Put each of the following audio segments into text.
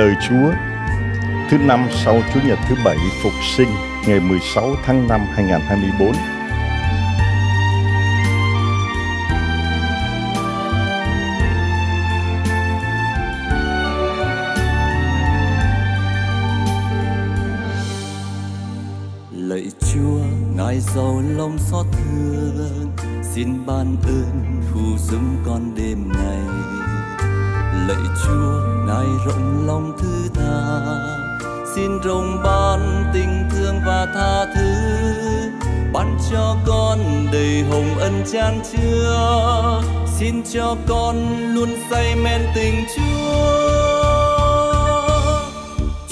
lời Chúa thứ năm sau Chủ nhật thứ bảy phục sinh ngày 16 tháng 5 2024. Lạy Chúa, Ngài giàu lòng xót thương, xin ban ơn phù dung con đêm ngày lạy chúa ngài rộng lòng thứ tha xin rồng ban tình thương và tha thứ ban cho con đầy hồng ân chan chứa xin cho con luôn say men tình chúa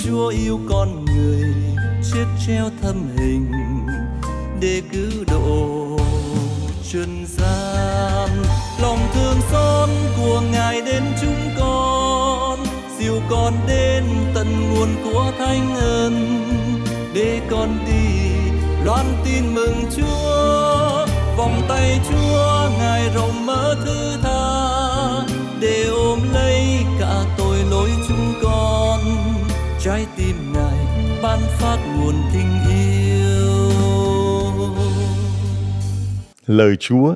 chúa yêu con người chết treo thâm hình để cứu độ trần gian lòng thương xót của ngài đến chúng con dìu con đến tận nguồn của thánh ân để con đi loan tin mừng chúa vòng tay chúa ngài rộng mở thứ tha để ôm lấy cả tội lỗi chúng con trái tim ngài ban phát nguồn tình yêu lời chúa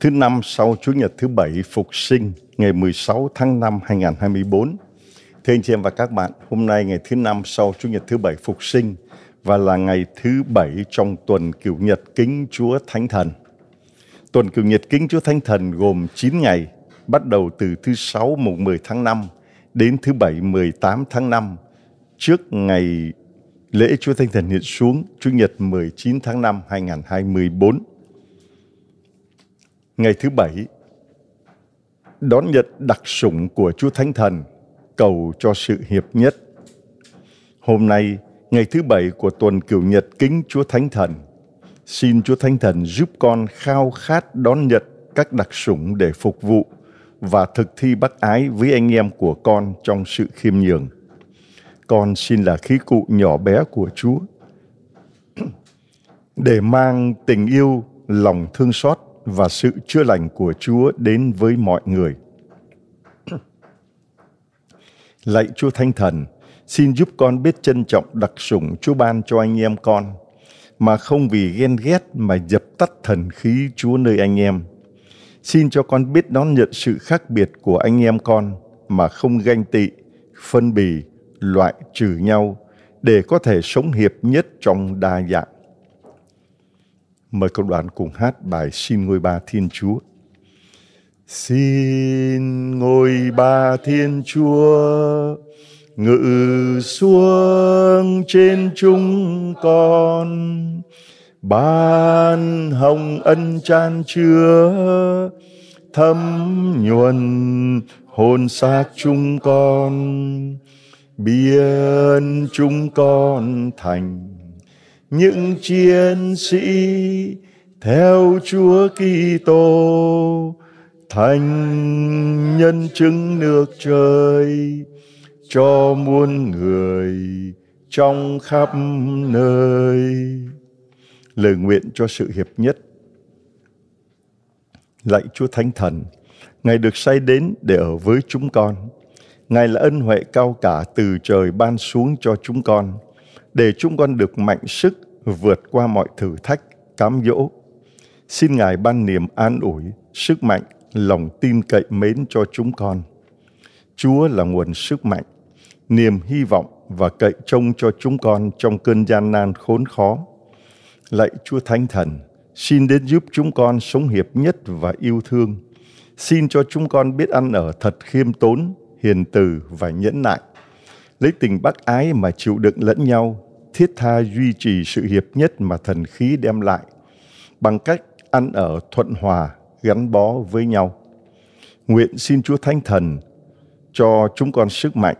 thứ năm sau Chủ nhật thứ bảy phục sinh ngày 16 tháng 5 2024. Thưa anh chị em và các bạn, hôm nay ngày thứ năm sau Chủ nhật thứ bảy phục sinh và là ngày thứ bảy trong tuần cửu nhật kính Chúa Thánh Thần. Tuần cửu nhật kính Chúa Thánh Thần gồm 9 ngày, bắt đầu từ thứ sáu mùng 10 tháng 5 đến thứ bảy 18 tháng 5 trước ngày lễ Chúa Thánh Thần hiện xuống Chủ nhật 19 tháng 5 2024. Ngày thứ bảy, đón nhận đặc sủng của Chúa Thánh Thần, cầu cho sự hiệp nhất. Hôm nay, ngày thứ bảy của tuần cửu nhật kính Chúa Thánh Thần, xin Chúa Thánh Thần giúp con khao khát đón nhận các đặc sủng để phục vụ và thực thi bác ái với anh em của con trong sự khiêm nhường. Con xin là khí cụ nhỏ bé của Chúa để mang tình yêu, lòng thương xót và sự chữa lành của Chúa đến với mọi người. Lạy Chúa Thánh Thần, xin giúp con biết trân trọng đặc sủng Chúa ban cho anh em con, mà không vì ghen ghét mà dập tắt thần khí Chúa nơi anh em. Xin cho con biết đón nhận sự khác biệt của anh em con mà không ganh tị, phân bì, loại trừ nhau để có thể sống hiệp nhất trong đa dạng. Mời cộng đoàn cùng hát bài Xin Ngôi Ba Thiên Chúa. Xin ngôi ba Thiên Chúa ngự xuống trên chúng con ban hồng ân chan chứa thấm nhuần hồn xác chúng con biến chúng con thành những chiến sĩ theo Chúa Kitô thành nhân chứng nước trời cho muôn người trong khắp nơi. Lời nguyện cho sự hiệp nhất. Lạy Chúa Thánh Thần, Ngài được sai đến để ở với chúng con. Ngài là ân huệ cao cả từ trời ban xuống cho chúng con – để chúng con được mạnh sức vượt qua mọi thử thách, cám dỗ. Xin Ngài ban niềm an ủi, sức mạnh, lòng tin cậy mến cho chúng con. Chúa là nguồn sức mạnh, niềm hy vọng và cậy trông cho chúng con trong cơn gian nan khốn khó. Lạy Chúa Thánh Thần, xin đến giúp chúng con sống hiệp nhất và yêu thương. Xin cho chúng con biết ăn ở thật khiêm tốn, hiền từ và nhẫn nại lấy tình bác ái mà chịu đựng lẫn nhau, thiết tha duy trì sự hiệp nhất mà thần khí đem lại, bằng cách ăn ở thuận hòa, gắn bó với nhau. Nguyện xin Chúa Thánh Thần cho chúng con sức mạnh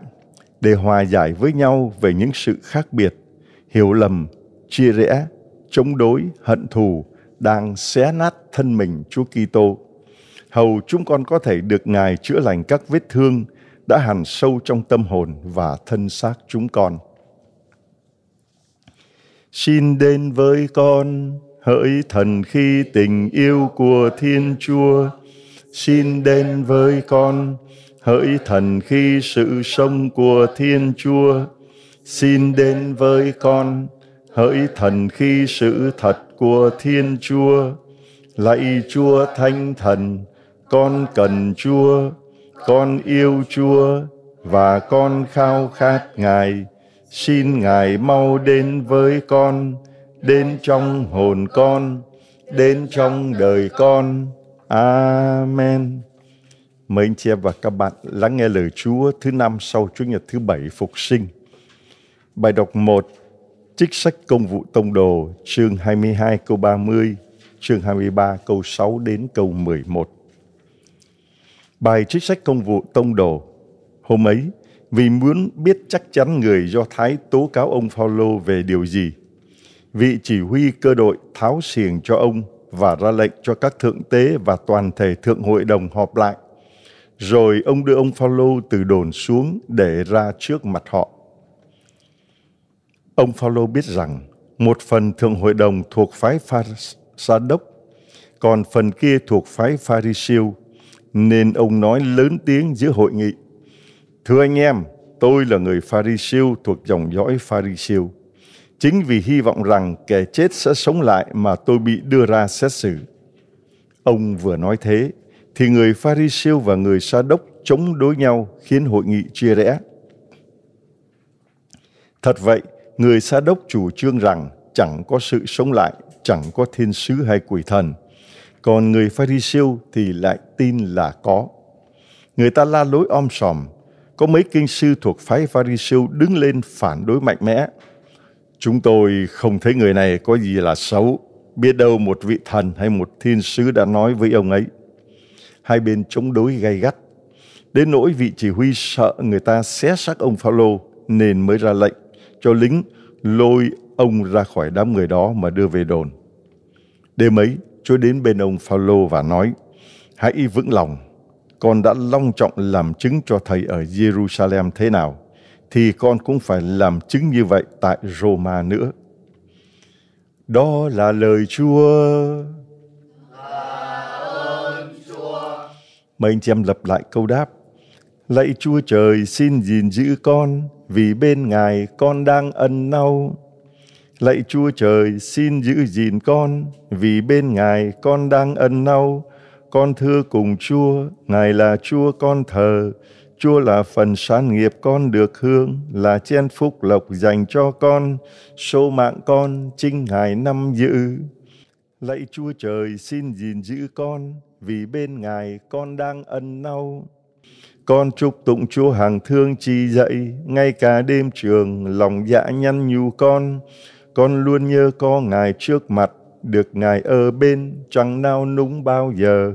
để hòa giải với nhau về những sự khác biệt, hiểu lầm, chia rẽ, chống đối, hận thù đang xé nát thân mình Chúa Kitô. Hầu chúng con có thể được Ngài chữa lành các vết thương, đã hằn sâu trong tâm hồn và thân xác chúng con. Xin đến với con, hỡi thần khi tình yêu của Thiên Chúa. Xin đến với con, hỡi thần khi sự sống của Thiên Chúa. Xin đến với con, hỡi thần khi sự thật của Thiên Chúa. Lạy Chúa Thánh Thần, con cần Chúa, con yêu Chúa và con khao khát Ngài. Xin Ngài mau đến với con, đến trong hồn con, đến trong đời con. Amen. Mời anh chị em và các bạn lắng nghe lời Chúa thứ năm sau Chúa nhật thứ bảy phục sinh. Bài đọc 1, trích sách công vụ tông đồ, chương 22 câu 30, chương 23 câu 6 đến câu 11. Bài trích sách công vụ tông đồ Hôm ấy, vì muốn biết chắc chắn người Do Thái tố cáo ông Phaolô về điều gì, vị chỉ huy cơ đội tháo xiềng cho ông và ra lệnh cho các thượng tế và toàn thể thượng hội đồng họp lại. Rồi ông đưa ông Phaolô từ đồn xuống để ra trước mặt họ. Ông Phaolô biết rằng một phần thượng hội đồng thuộc phái Pha Sa Đốc, còn phần kia thuộc phái Pha Ri Siêu nên ông nói lớn tiếng giữa hội nghị. Thưa anh em, tôi là người pha ri thuộc dòng dõi pha ri Chính vì hy vọng rằng kẻ chết sẽ sống lại mà tôi bị đưa ra xét xử. Ông vừa nói thế, thì người pha ri và người sa đốc chống đối nhau khiến hội nghị chia rẽ. Thật vậy, người sa đốc chủ trương rằng chẳng có sự sống lại, chẳng có thiên sứ hay quỷ thần, còn người pha ri siêu thì lại tin là có. Người ta la lối om sòm, có mấy kinh sư thuộc phái pha ri siêu đứng lên phản đối mạnh mẽ. Chúng tôi không thấy người này có gì là xấu, biết đâu một vị thần hay một thiên sứ đã nói với ông ấy. Hai bên chống đối gay gắt, đến nỗi vị chỉ huy sợ người ta xé xác ông Phaolô nên mới ra lệnh cho lính lôi ông ra khỏi đám người đó mà đưa về đồn. Đêm ấy, Chúa đến bên ông Phaolô và nói: Hãy vững lòng, con đã long trọng làm chứng cho thầy ở Jerusalem thế nào, thì con cũng phải làm chứng như vậy tại Roma nữa. Đó là lời Chúa. mời anh chị em lặp lại câu đáp. Lạy Chúa Trời xin gìn giữ con, vì bên Ngài con đang ân nau. Lạy Chúa Trời, xin giữ gìn con, vì bên Ngài con đang ân nâu Con thưa cùng Chúa, Ngài là Chúa con thờ. Chúa là phần sáng nghiệp con được hương, là chen phúc lộc dành cho con, số mạng con trinh Ngài năm dự. Lạy Chúa Trời, xin gìn giữ con, vì bên Ngài con đang ân nâu Con chúc tụng Chúa hàng thương chi dạy, ngay cả đêm trường lòng dạ nhăn nhu con con luôn nhớ có Ngài trước mặt, được Ngài ở bên, chẳng nao núng bao giờ.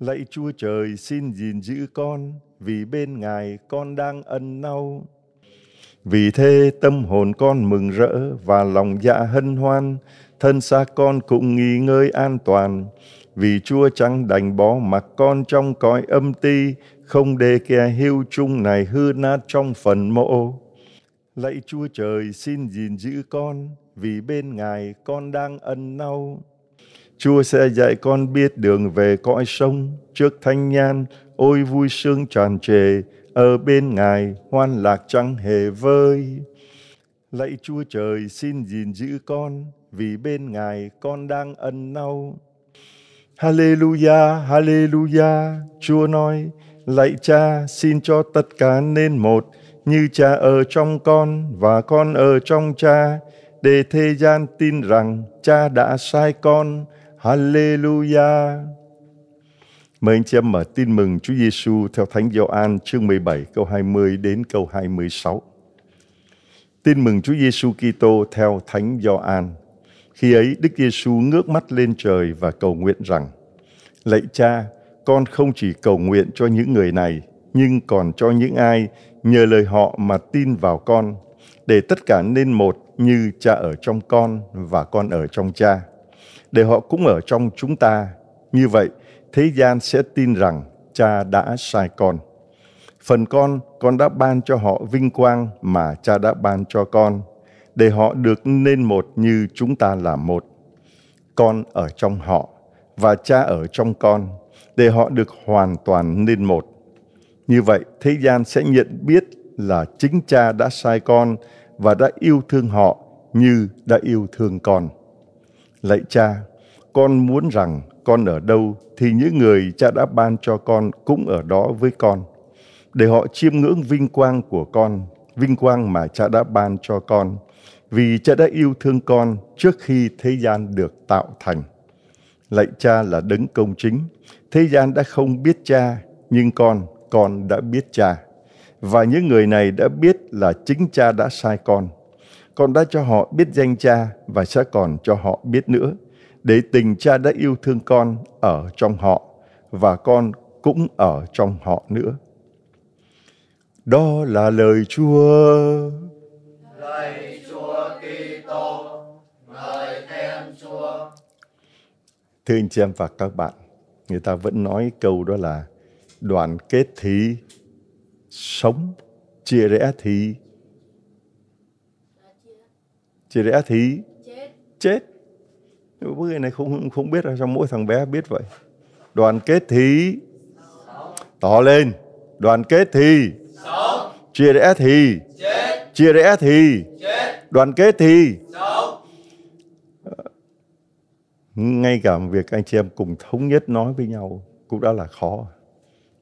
Lạy Chúa Trời xin gìn giữ con, vì bên Ngài con đang ân nau. Vì thế tâm hồn con mừng rỡ và lòng dạ hân hoan, thân xác con cũng nghỉ ngơi an toàn. Vì Chúa chẳng đành bỏ mặc con trong cõi âm ti, không để kẻ hưu chung này hư nát trong phần mộ. Lạy Chúa Trời xin gìn giữ con, vì bên Ngài con đang ân nau. Chúa sẽ dạy con biết đường về cõi sông, trước thanh nhan, ôi vui sướng tràn trề, ở bên Ngài hoan lạc chẳng hề vơi. Lạy Chúa Trời xin gìn giữ con, vì bên Ngài con đang ân nau. Hallelujah, Hallelujah, Chúa nói, lạy cha xin cho tất cả nên một, như cha ở trong con và con ở trong cha, để thế gian tin rằng cha đã sai con. Hallelujah! Mời anh chị em mở tin mừng Chúa Giêsu theo Thánh Gioan chương 17 câu 20 đến câu 26. Tin mừng Chúa Giêsu Kitô theo Thánh Gioan. Khi ấy Đức Giêsu ngước mắt lên trời và cầu nguyện rằng: Lạy Cha, con không chỉ cầu nguyện cho những người này, nhưng còn cho những ai nhờ lời họ mà tin vào con, để tất cả nên một như cha ở trong con và con ở trong cha, để họ cũng ở trong chúng ta. Như vậy, thế gian sẽ tin rằng cha đã sai con. Phần con, con đã ban cho họ vinh quang mà cha đã ban cho con, để họ được nên một như chúng ta là một. Con ở trong họ và cha ở trong con, để họ được hoàn toàn nên một như vậy, thế gian sẽ nhận biết là chính cha đã sai con và đã yêu thương họ như đã yêu thương con. Lạy cha, con muốn rằng con ở đâu thì những người cha đã ban cho con cũng ở đó với con, để họ chiêm ngưỡng vinh quang của con, vinh quang mà cha đã ban cho con, vì cha đã yêu thương con trước khi thế gian được tạo thành. Lạy cha là đấng công chính, thế gian đã không biết cha, nhưng con con đã biết cha và những người này đã biết là chính cha đã sai con con đã cho họ biết danh cha và sẽ còn cho họ biết nữa để tình cha đã yêu thương con ở trong họ và con cũng ở trong họ nữa đó là lời chúa lời chúa Kitô lời khen chúa thưa anh chị em và các bạn người ta vẫn nói câu đó là đoàn kết thì sống chia rẽ thì chia rẽ thì chết, chết. Mấy người này không không biết là sao mỗi thằng bé biết vậy. Đoàn kết thì tỏ lên. Đoàn kết thì sống. Chia rẽ thì chết. Chia rẽ thì chết. Đoàn kết thì sống. Ờ, ngay cả việc anh chị em cùng thống nhất nói với nhau cũng đã là khó.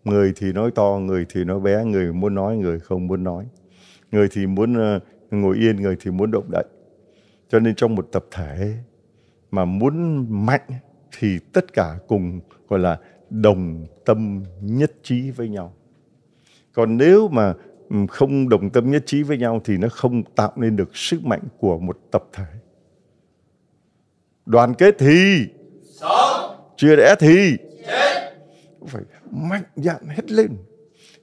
Người thì nói to, người thì nói bé, người muốn nói, người không muốn nói. Người thì muốn ờ, ngồi yên, người thì muốn động đậy. Cho nên trong một tập thể mà muốn mạnh thì tất cả cùng gọi là đồng tâm nhất trí với nhau. Còn nếu mà ừ, không đồng tâm nhất trí với nhau thì nó không tạo nên được sức mạnh của một tập thể. Đoàn kết thì sống, chia rẽ thì cũng phải mạnh dạn hết lên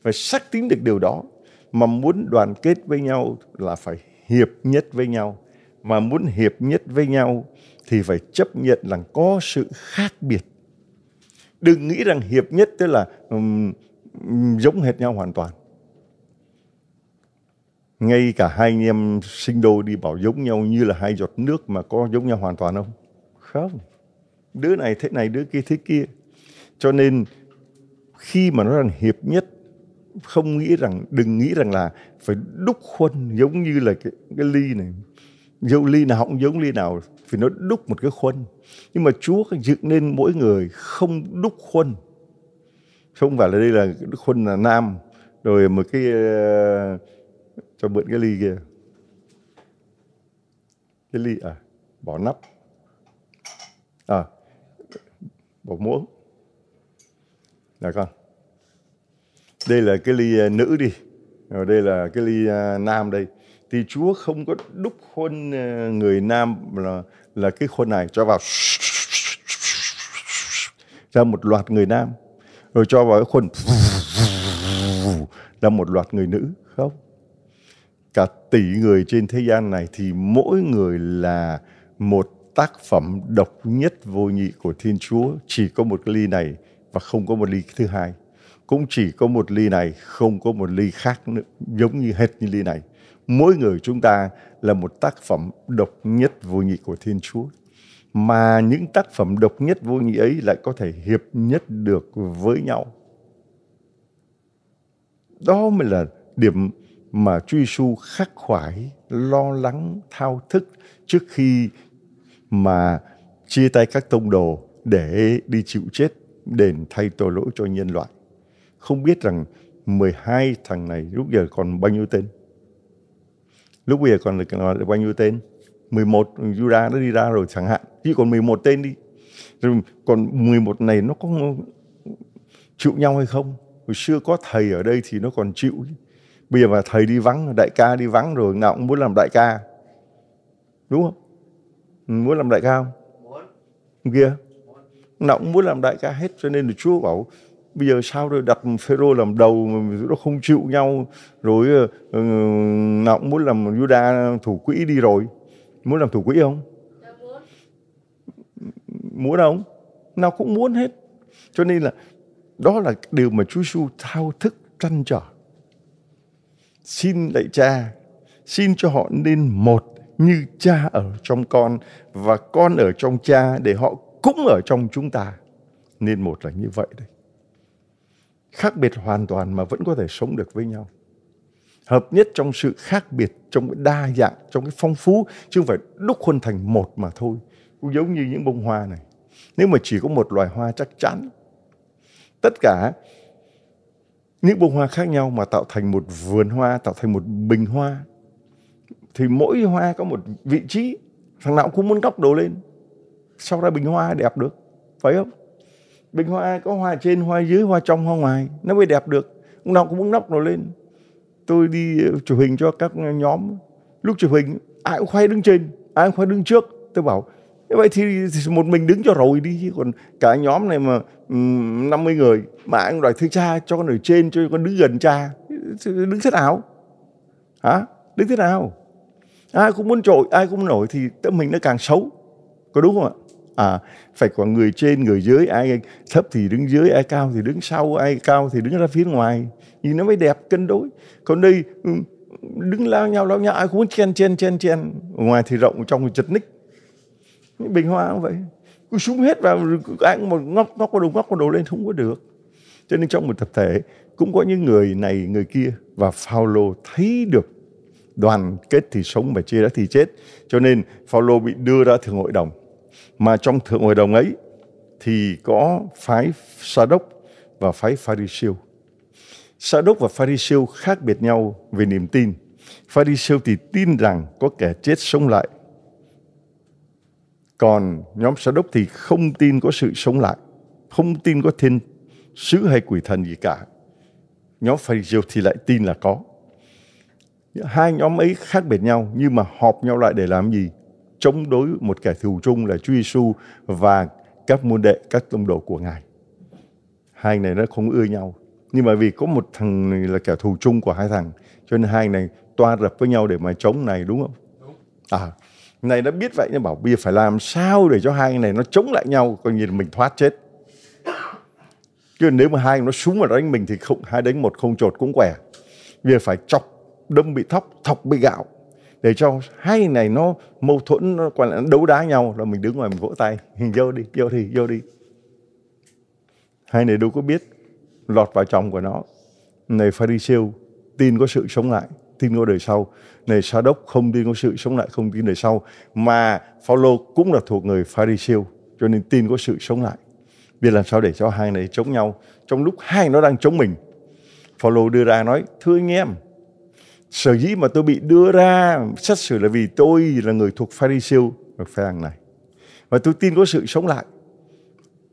phải xác tín được điều đó mà muốn đoàn kết với nhau là phải hiệp nhất với nhau mà muốn hiệp nhất với nhau thì phải chấp nhận rằng có sự khác biệt đừng nghĩ rằng hiệp nhất tức là um, giống hệt nhau hoàn toàn ngay cả hai anh em sinh đôi đi bảo giống nhau như là hai giọt nước mà có giống nhau hoàn toàn không không đứa này thế này đứa kia thế kia cho nên khi mà nó rằng hiệp nhất không nghĩ rằng đừng nghĩ rằng là phải đúc khuôn giống như là cái, cái ly này dấu ly nào không giống ly nào vì nó đúc một cái khuôn nhưng mà Chúa dựng nên mỗi người không đúc khuôn không phải là đây là khuôn là nam rồi một cái uh, cho mượn cái ly kia cái ly à bỏ nắp à bỏ muỗng được dạ con. Đây là cái ly à, nữ đi. Rồi ờ, đây là cái ly à, nam đây. Thì Chúa không có đúc khuôn à, người nam là là cái khuôn này cho vào ra một loạt người nam rồi ờ, cho vào cái khuôn ra một loạt người nữ không cả tỷ người trên thế gian này thì mỗi người là một tác phẩm độc nhất vô nhị của Thiên Chúa chỉ có một ly này và không có một ly thứ hai cũng chỉ có một ly này không có một ly khác nữa, giống như hết như ly này mỗi người chúng ta là một tác phẩm độc nhất vô nhị của thiên chúa mà những tác phẩm độc nhất vô nhị ấy lại có thể hiệp nhất được với nhau đó mới là điểm mà Chúa Su khắc khoải lo lắng thao thức trước khi mà chia tay các tông đồ để đi chịu chết đền thay tội lỗi cho nhân loại. Không biết rằng 12 thằng này lúc giờ còn bao nhiêu tên? Lúc bây giờ còn được bao nhiêu tên? 11 Juda nó đi ra rồi chẳng hạn. Chỉ còn 11 tên đi. Rồi còn 11 này nó có chịu nhau hay không? Hồi xưa có thầy ở đây thì nó còn chịu. Bây giờ mà thầy đi vắng, đại ca đi vắng rồi, nào cũng muốn làm đại ca. Đúng không? Muốn làm đại ca không? Muốn. Kia, nào cũng muốn làm đại ca hết cho nên là chúa bảo bây giờ sao rồi đặt Phêrô làm đầu mà nó không chịu nhau rồi uh, cũng muốn làm Juda thủ quỹ đi rồi muốn làm thủ quỹ không muốn. muốn không nào cũng muốn hết cho nên là đó là điều mà Chúa Giêsu thao thức trăn trở xin lạy Cha xin cho họ nên một như cha ở trong con và con ở trong cha để họ cũng ở trong chúng ta. Nên một là như vậy đấy. Khác biệt hoàn toàn mà vẫn có thể sống được với nhau. Hợp nhất trong sự khác biệt, trong cái đa dạng, trong cái phong phú. Chứ không phải đúc khuôn thành một mà thôi. Cũng giống như những bông hoa này. Nếu mà chỉ có một loài hoa chắc chắn. Tất cả những bông hoa khác nhau mà tạo thành một vườn hoa, tạo thành một bình hoa. Thì mỗi hoa có một vị trí, thằng nào cũng muốn góc đồ lên sau ra bình hoa đẹp được phải không bình hoa có hoa trên hoa dưới hoa trong hoa ngoài nó mới đẹp được ông nào cũng muốn nóc nó lên tôi đi ờ, chụp hình cho các nhóm lúc chụp hình ai cũng khoe đứng trên ai cũng khoe đứng trước tôi bảo như vậy thì, thì một mình đứng cho rồi đi chứ còn cả nhóm này mà um, 50 người mà anh đòi thứ cha cho con ở trên cho con đứng gần cha đứng thế nào hả đứng thế nào ai cũng muốn trội ai cũng nổi thì tâm mình nó càng xấu có đúng không ạ à phải có người trên người dưới ai thấp thì đứng dưới ai cao thì đứng sau ai cao thì đứng ra phía ngoài thì nó mới đẹp cân đối còn đây ừ, đứng lao nhau lao nhau ai cũng muốn chen chen chen chen ngoài thì rộng trong thì chật ních bình hoa cũng vậy cứ xuống hết vào ai một ngóc ngóc qua đầu ngóc qua đầu lên không có được cho nên trong một tập thể cũng có những người này người kia và phaolô thấy được đoàn kết thì sống mà chia đã thì chết cho nên phaolô bị đưa ra thượng hội đồng mà trong thượng hội đồng ấy thì có phái Sa Đốc và phái pha Pharisêu. Sa Đốc và Pha-rí-siêu khác biệt nhau về niềm tin. Pha-rí-siêu thì tin rằng có kẻ chết sống lại. Còn nhóm Sa Đốc thì không tin có sự sống lại, không tin có thiên sứ hay quỷ thần gì cả. Nhóm Pha-rí-siêu thì lại tin là có. Hai nhóm ấy khác biệt nhau nhưng mà họp nhau lại để làm gì? chống đối một kẻ thù chung là Chúa Giêsu và các môn đệ, các tông đồ của Ngài. Hai này nó không ưa nhau. Nhưng mà vì có một thằng này là kẻ thù chung của hai thằng, cho nên hai này toa rập với nhau để mà chống này đúng không? Đúng. À, này nó biết vậy nên bảo bây giờ phải làm sao để cho hai này nó chống lại nhau, coi như mình thoát chết. Chứ nếu mà hai nó súng mà đánh mình thì không, hai đánh một không trột cũng quẻ. Bây giờ phải chọc, đâm bị thóc, thọc bị gạo để cho hai này nó mâu thuẫn nó còn là đấu đá nhau rồi mình đứng ngoài mình vỗ tay vô đi vô đi vô đi hai này đâu có biết lọt vào chồng của nó này pharisêu tin có sự sống lại tin có đời sau này sa đốc không tin có sự sống lại không tin đời sau mà phaolô cũng là thuộc người pharisêu cho nên tin có sự sống lại biết làm sao để cho hai này chống nhau trong lúc hai nó đang chống mình phaolô đưa ra nói thưa anh em sở dĩ mà tôi bị đưa ra xét xử là vì tôi là người thuộc pha ri siêu và phe hàng này và tôi tin có sự sống lại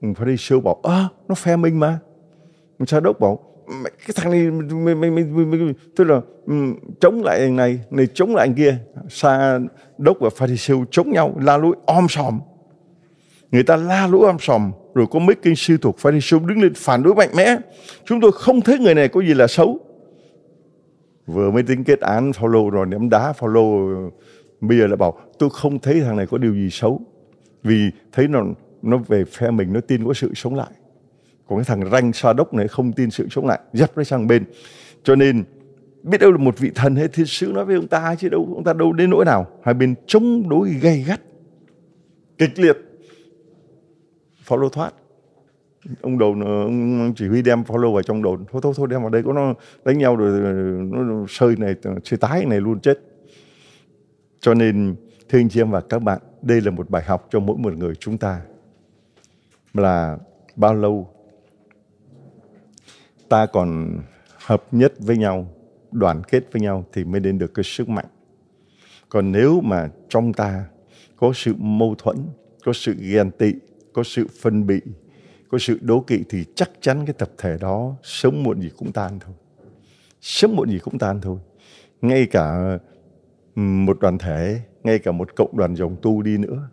ừ, pha ri bảo ơ à, nó phe mình mà sa đốc bảo cái thằng này tôi là ừ, chống lại anh này này chống lại anh kia sa đốc và pha ri chống nhau la lối om sòm người ta la lũ om sòm rồi có mấy kinh sư thuộc pha ri đứng lên phản đối mạnh mẽ chúng tôi không thấy người này có gì là xấu vừa mới tính kết án follow rồi ném đá follow bây giờ lại bảo tôi không thấy thằng này có điều gì xấu vì thấy nó nó về phe mình nó tin có sự sống lại còn cái thằng ranh sa đốc này không tin sự sống lại dắt nó sang bên cho nên biết đâu là một vị thần hay thiên sứ nói với ông ta chứ đâu ông ta đâu đến nỗi nào hai bên chống đối gay gắt kịch liệt Phaolô thoát ông đồn ờ, ông chỉ huy đem follow vào trong đồn thôi thôi thôi đem vào đây có nó đánh nhau rồi nó sơi này ờ, sơi tái này luôn chết cho nên thưa anh chị em và các bạn đây là một bài học cho mỗi một người chúng ta là bao lâu ta còn hợp nhất với nhau đoàn kết với nhau thì mới đến được cái sức mạnh còn nếu mà trong ta có sự mâu thuẫn có sự ghen tị có sự phân biệt có sự đố kỵ thì chắc chắn cái tập thể đó sớm muộn gì cũng tan thôi sớm muộn gì cũng tan thôi ngay cả một đoàn thể ngay cả một cộng đoàn dòng tu đi nữa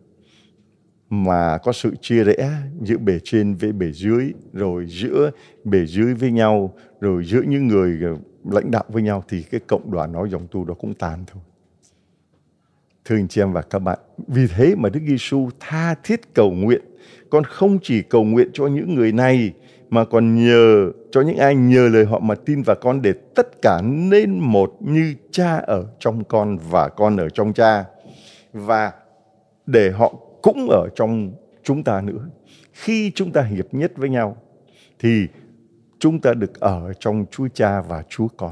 mà có sự chia rẽ giữa bề trên với bề dưới rồi giữa bề dưới với nhau rồi giữa những người ờ, lãnh đạo với nhau thì cái cộng đoàn nói dòng tu đó cũng tan thôi thưa anh chị em và các bạn vì thế mà Đức Giêsu tha thiết cầu nguyện con không chỉ cầu nguyện cho những người này mà còn nhờ cho những ai nhờ lời họ mà tin vào con để tất cả nên một như cha ở trong con và con ở trong cha. Và để họ cũng ở trong chúng ta nữa. Khi chúng ta hiệp nhất với nhau thì chúng ta được ở trong Chúa Cha và Chúa Con.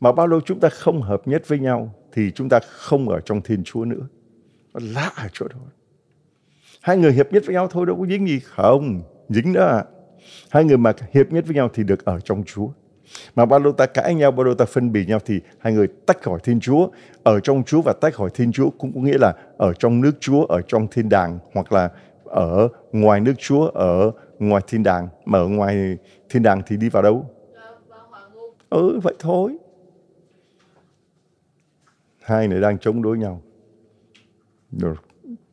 Mà bao lâu chúng ta không hợp nhất với nhau thì chúng ta không ở trong Thiên Chúa nữa. Nó lạ ở chỗ đó. Hai người hiệp nhất với nhau thôi đâu có dính gì không. Dính đó à. Hai người mà hiệp nhất với nhau thì được ở trong Chúa. Mà ba lâu ta cãi nhau, ba lâu ta phân bì nhau thì hai người tách khỏi Thiên Chúa. Ở trong Chúa và tách khỏi Thiên Chúa cũng có nghĩa là ở trong nước Chúa, ở trong thiên đàng hoặc là ở ngoài nước Chúa, ở ngoài thiên đàng. Mà ở ngoài thiên đàng thì đi vào đâu? Ừ, vậy thôi. Hai này đang chống đối nhau. Được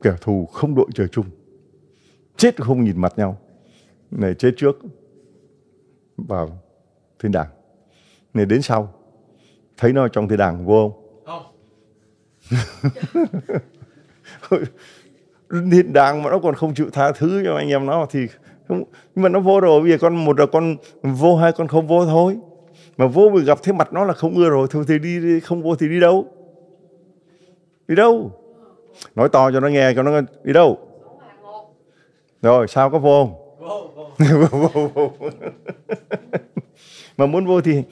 kẻ thù không đội trời chung chết không nhìn mặt nhau này chết trước vào thiên đàng này đến sau thấy nó trong thiên đàng vô không không thiên đàng mà nó còn không chịu tha thứ cho anh em nó thì không, nhưng mà nó vô rồi bây giờ con một là con vô hai con không vô thôi mà vô vừa gặp thấy mặt nó là không ưa rồi thôi thì đi không vô thì đi đâu đi đâu nói to cho nó nghe cho nó đi đâu rồi sao có vô mà muốn vô thì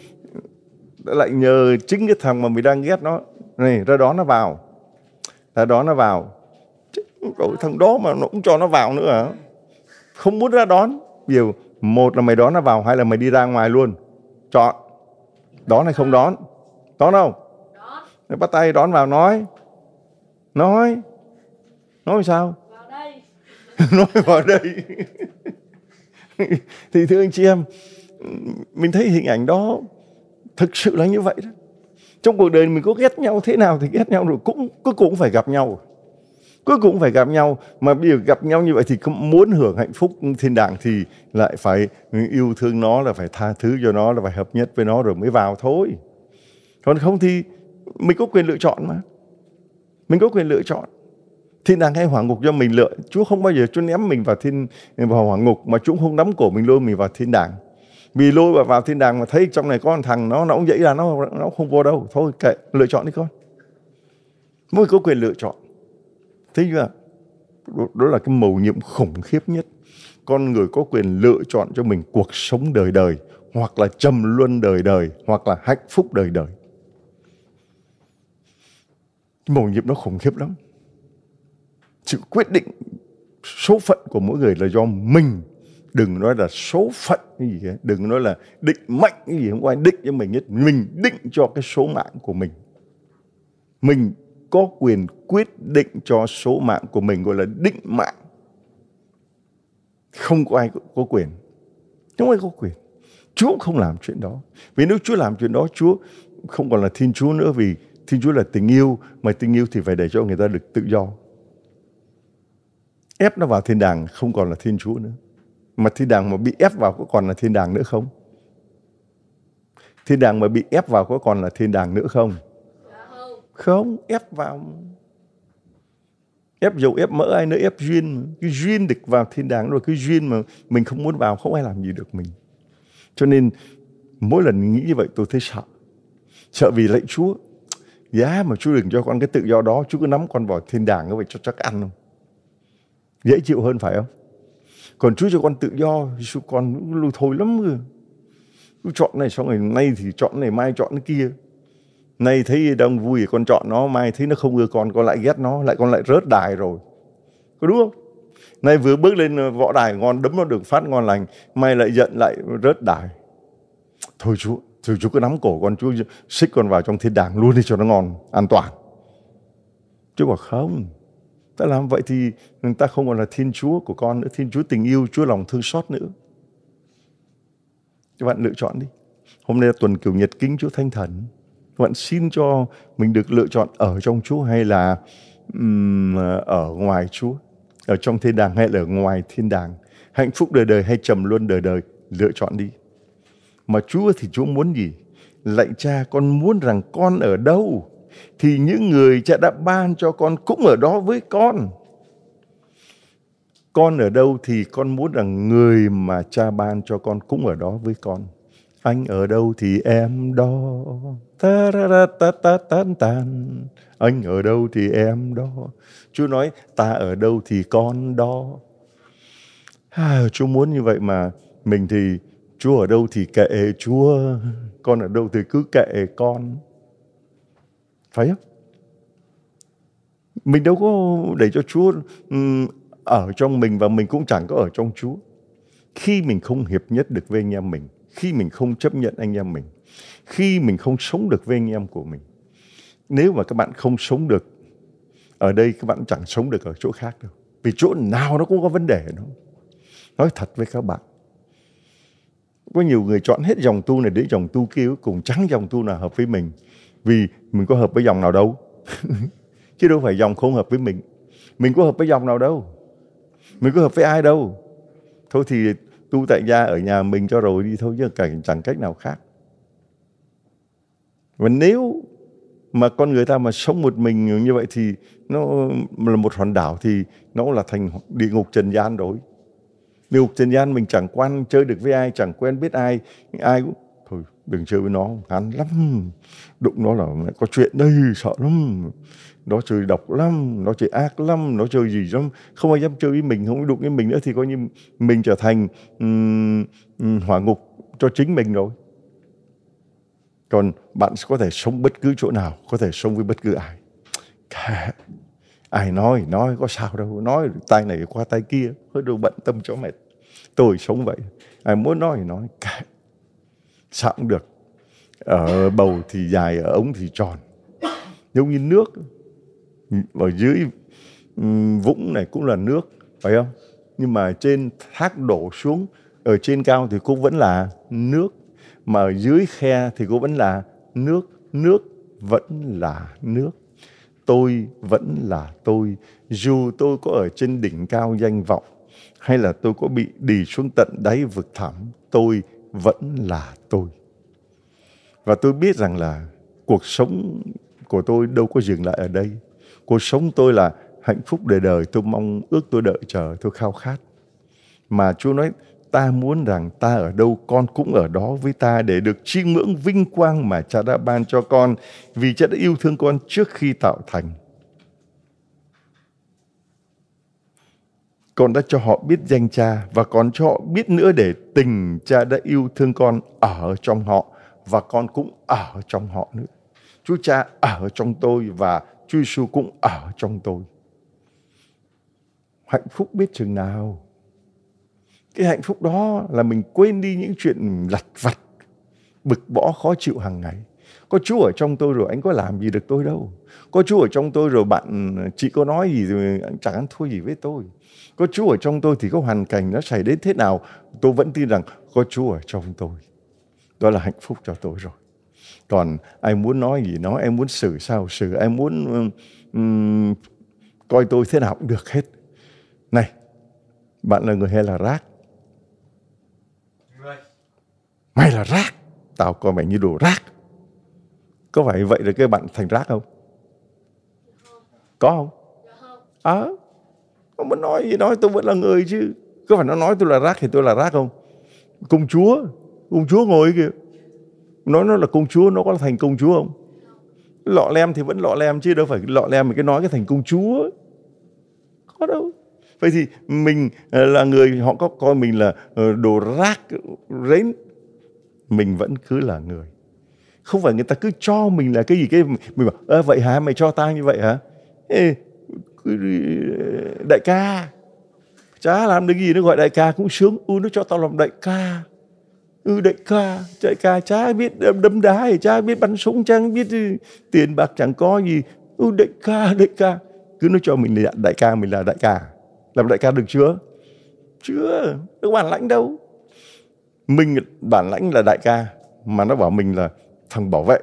lại nhờ chính cái thằng mà mình đang ghét nó này ra đó nó vào ra đó nó vào cậu thằng đó mà nó cũng cho nó vào nữa hả không muốn ra đón điều một là mày đón nó vào hay là mày đi ra ngoài luôn chọn đón hay không đón đón không bắt tay đón vào nói nói nói sao nói vào đây thì thưa anh chị em mình thấy hình ảnh đó thực sự là như vậy đó trong cuộc đời mình có ghét nhau thế nào thì ghét nhau rồi cũng cuối cùng phải gặp nhau cuối cùng phải gặp nhau mà bây giờ gặp nhau như vậy thì muốn hưởng hạnh phúc thiên đàng thì lại phải yêu thương nó là phải tha thứ cho nó là phải hợp nhất với nó rồi mới vào thôi còn không thì mình có quyền lựa chọn mà mình có quyền lựa chọn thiên đàng hay hỏa ngục do mình lựa chúa không bao giờ chúa ném mình vào thiên vào hỏa ngục mà chúa không nắm cổ mình lôi mình vào thiên đàng vì lôi vào, vào thiên đàng mà thấy trong này có một thằng nó nó cũng dậy ra nó nó không vô đâu thôi kệ lựa chọn đi con mỗi có quyền lựa chọn thấy chưa đó, đó là cái mầu nhiệm khủng khiếp nhất con người có quyền lựa chọn cho mình cuộc sống đời đời hoặc là trầm luân đời đời hoặc là hạnh phúc đời đời mầu nhiệm nó khủng khiếp lắm sự quyết định số phận của mỗi người là do mình đừng nói là số phận cái gì hết. đừng nói là định mệnh cái gì không ai định cho mình hết mình định cho cái số mạng của mình mình có quyền quyết định cho số mạng của mình gọi là định mạng không có ai có quyền không ai có quyền chúa không làm chuyện đó vì nếu chúa làm chuyện đó chúa không còn là thiên chúa nữa vì Thiên Chúa là tình yêu, mà tình yêu thì phải để cho người ta được tự do. Ép nó vào thiên đàng không còn là Thiên Chúa nữa. Mà thiên đàng mà bị ép vào có còn là thiên đàng nữa không? Thiên đàng mà bị ép vào có còn là thiên đàng nữa không? Không, ép vào ép dầu ép mỡ ai nữa ép duyên mà. cái duyên được vào thiên đàng rồi cái duyên mà mình không muốn vào không ai làm gì được mình cho nên mỗi lần nghĩ như vậy tôi thấy sợ sợ vì lạy chúa giá mà Chúa đừng cho con cái tự do đó Chúa cứ nắm con vào thiên đàng như vậy cho chắc ăn không dễ chịu hơn phải không còn Chúa cho con tự do Chúa con lùi thôi lắm rồi cứ chọn này xong ngày nay thì chọn này mai chọn cái kia nay thấy đang vui thì con chọn nó mai thấy nó không ưa con con lại ghét nó lại con lại rớt đài rồi có đúng không nay vừa bước lên ờ, võ đài ngon đấm nó đường phát ngon lành mai lại giận lại rớt đài thôi chúa Thưa chú cứ nắm cổ con chúa xích con vào trong thiên đàng luôn đi cho nó ngon, an toàn. Chúa bảo không. Ta làm vậy thì người ta không còn là Thiên Chúa của con nữa. Thiên Chúa tình yêu, Chúa lòng thương xót nữa. Các bạn lựa chọn đi. Hôm nay là tuần kiểu nhật kính Chúa Thanh Thần. Các bạn xin cho mình được lựa chọn ở trong Chúa hay là um, ở ngoài Chúa. Ở trong thiên đàng hay là ở ngoài thiên đàng. Hạnh phúc đời đời hay trầm luân đời đời. Lựa chọn đi. Mà Chúa thì Chúa muốn gì? Lạy cha con muốn rằng con ở đâu thì những người cha đã ban cho con cũng ở đó với con. Con ở đâu thì con muốn rằng người mà cha ban cho con cũng ở đó với con. Anh ở đâu thì em đó. Ta ra ra ta ta tan tan. Anh ở đâu thì em đó. Chúa nói ta ở đâu thì con đó. À, Chúa muốn như vậy mà mình thì Chúa ở đâu thì kệ Chúa, con ở đâu thì cứ kệ con. Phải không? Mình đâu có để cho Chúa ở trong mình và mình cũng chẳng có ở trong Chúa. Khi mình không hiệp nhất được với anh em mình, khi mình không chấp nhận anh em mình, khi mình không sống được với anh em của mình. Nếu mà các bạn không sống được ở đây các bạn chẳng sống được ở chỗ khác đâu. Vì chỗ nào nó cũng có vấn đề đó. Nói thật với các bạn, có nhiều người chọn hết dòng tu này đến dòng tu kia cùng trắng dòng tu nào hợp với mình vì mình có hợp với dòng nào đâu chứ đâu phải dòng không hợp với mình mình có hợp với dòng nào đâu mình có hợp với ai đâu thôi thì tu tại gia ở nhà mình cho rồi đi thôi chứ cảnh chẳng cách nào khác và nếu mà con người ta mà sống một mình như vậy thì nó là một hòn đảo thì nó là thành địa ngục trần gian rồi Địa ngục trần gian mình chẳng quan chơi được với ai, chẳng quen biết ai, ai cũng thôi đừng chơi với nó, hắn lắm. Đụng nó là có chuyện đây, sợ lắm. Nó chơi độc lắm, nó chơi ác lắm, nó chơi gì lắm. Không ai dám chơi với mình, không ai đụng với mình nữa thì coi như mình trở thành um, hỏa ngục cho chính mình rồi. Còn bạn có thể sống bất cứ chỗ nào, có thể sống với bất cứ ai ai nói nói có sao đâu nói tay này qua tay kia hơi đồ bận tâm cho mệt tôi sống vậy ai muốn nói thì nói cái sao cũng được ở bầu thì dài ở ống thì tròn giống như nước ở dưới vũng này cũng là nước phải không nhưng mà trên thác đổ xuống ở trên cao thì cũng vẫn là nước mà ở dưới khe thì cũng vẫn là nước nước vẫn là nước tôi vẫn là tôi dù tôi có ở trên đỉnh cao danh vọng hay là tôi có bị đì xuống tận đáy vực thẳm tôi vẫn là tôi và tôi biết rằng là cuộc sống của tôi đâu có dừng lại ở đây cuộc sống tôi là hạnh phúc đời đời tôi mong ước tôi đợi chờ tôi khao khát mà Chúa nói ta muốn rằng ta ở đâu con cũng ở đó với ta để được chiêm ngưỡng vinh quang mà cha đã ban cho con vì cha đã yêu thương con trước khi tạo thành. Con đã cho họ biết danh cha và còn cho họ biết nữa để tình cha đã yêu thương con ở trong họ và con cũng ở trong họ nữa. Chúa cha ở trong tôi và Chúa Giêsu cũng ở trong tôi. Hạnh phúc biết chừng nào cái hạnh phúc đó là mình quên đi những chuyện lặt vặt bực bõ khó chịu hàng ngày có Chúa ở trong tôi rồi anh có làm gì được tôi đâu có Chúa ở trong tôi rồi bạn chị có nói gì rồi chẳng ăn thua gì với tôi có Chúa ở trong tôi thì có hoàn cảnh nó xảy đến thế nào tôi vẫn tin rằng có Chúa ở trong tôi đó là hạnh phúc cho tôi rồi còn ai muốn nói gì nói em muốn xử sao xử em muốn um, coi tôi thế nào cũng được hết này bạn là người hay là rác mày là rác tao coi mày như đồ rác có phải vậy là các bạn thành rác không có không à, nó vẫn nói gì nói tôi vẫn là người chứ có phải nó nói tôi là rác thì tôi là rác không công chúa công chúa ngồi kìa nói nó là công chúa nó có thành công chúa không lọ lem thì vẫn lọ lem chứ đâu phải lọ lem mà cái nói cái thành công chúa có đâu vậy thì mình ờ, là người họ có coi mình là ờ, đồ rác rến mình vẫn cứ là người không phải người ta cứ cho mình là cái gì cái mình bảo vậy hả mày cho tao như vậy hả Ê, đại ca chả làm được gì nó gọi đại ca cũng sướng u ừ, nó cho tao làm đại ca ừ đại ca đại ca chả biết đấm đá hay chả biết bắn súng chẳng biết ừ, tiền bạc chẳng có gì ừ đại ca đại ca cứ nói cho mình là đại ca mình là đại ca làm đại ca được chưa chưa đâu bản lãnh đâu mình bản lãnh là đại ca mà nó bảo mình là thằng bảo vệ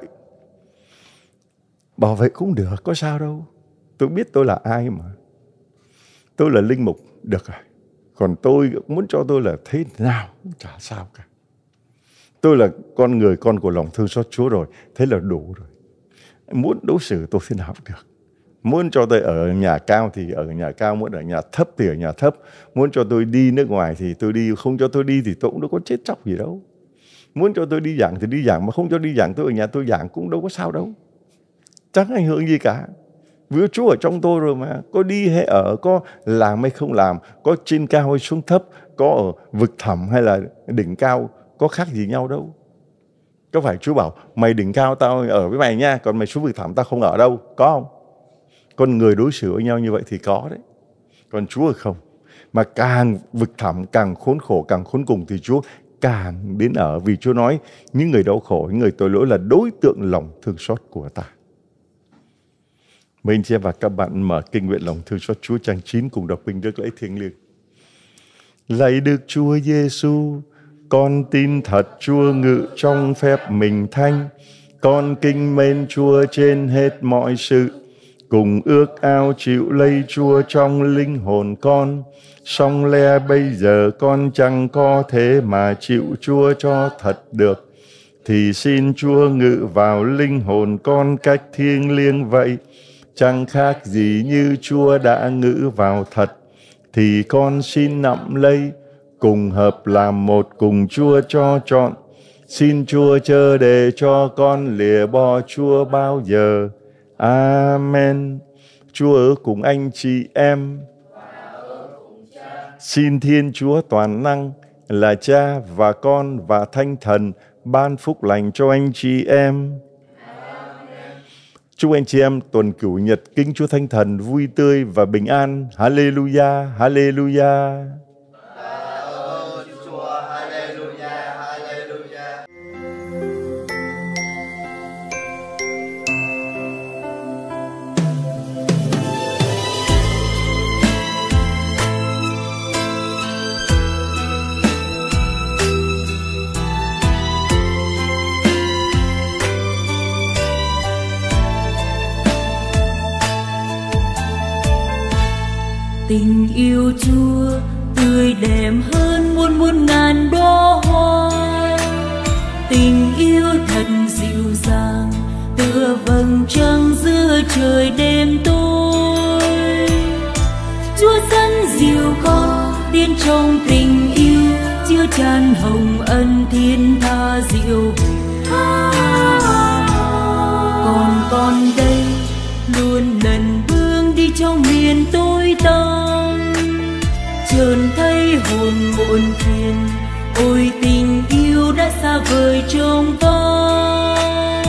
bảo vệ cũng được có sao đâu tôi biết tôi là ai mà tôi là linh mục được rồi còn tôi muốn cho tôi là thế nào cũng chả sao cả tôi là con người con của lòng thương xót chúa rồi thế là đủ rồi muốn đối xử tôi thế nào cũng được Muốn cho tôi ở nhà cao thì ở nhà cao, muốn ở nhà thấp thì ở nhà thấp. Muốn cho tôi đi nước ngoài thì tôi đi, không cho tôi đi thì tôi cũng đâu có chết chóc gì đâu. Muốn cho tôi đi giảng thì đi giảng, mà không cho đi giảng tôi ở nhà tôi giảng cũng đâu có sao đâu. Chẳng ảnh hưởng gì cả. Vua Chúa ở trong tôi rồi mà, có đi hay ở, có làm hay không làm, có trên cao hay xuống thấp, có ở vực thẳm hay là đỉnh cao, có khác gì nhau đâu. Có phải Chúa bảo, mày đỉnh cao tao ở với mày nha, còn mày xuống vực thẳm tao không ở đâu, có không? con người đối xử với nhau như vậy thì có đấy còn chúa không mà càng vực thẳm càng khốn khổ càng khốn cùng thì chúa càng đến ở vì chúa nói những người đau khổ những người tội lỗi là đối tượng lòng thương xót của ta mình sẽ và các bạn mở kinh nguyện lòng thương xót Chúa trang 9 cùng đọc kinh Đức lễ thiêng liêng. Lạy Đức Chúa Giêsu, con tin thật Chúa ngự trong phép mình thanh, con kinh mến Chúa trên hết mọi sự cùng ước ao chịu lây chua trong linh hồn con song le bây giờ con chẳng có thế mà chịu chua cho thật được thì xin chúa ngự vào linh hồn con cách thiêng liêng vậy chẳng khác gì như chúa đã ngự vào thật thì con xin nậm lây cùng hợp làm một cùng chúa cho trọn xin chúa chờ để cho con lìa bỏ chúa bao giờ Amen. Chúa ở cùng anh chị em. Xin Thiên Chúa toàn năng là Cha và Con và Thanh Thần ban phúc lành cho anh chị em. Chúc anh chị em tuần cửu nhật kính Chúa Thanh Thần vui tươi và bình an. Hallelujah, hallelujah. tình yêu chúa tươi đẹp hơn muôn muôn ngàn đóa hoa tình yêu thật dịu dàng tựa vầng trăng giữa trời đêm tối chúa dân dịu con tiên trong tình yêu chứa tràn hồng ân thiên tha diệu về buồn muộn phiền ôi tình yêu đã xa vời trong vong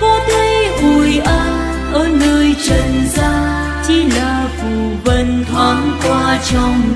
có thấy ủi a ở nơi trần gian chỉ là phù vân thoáng qua trong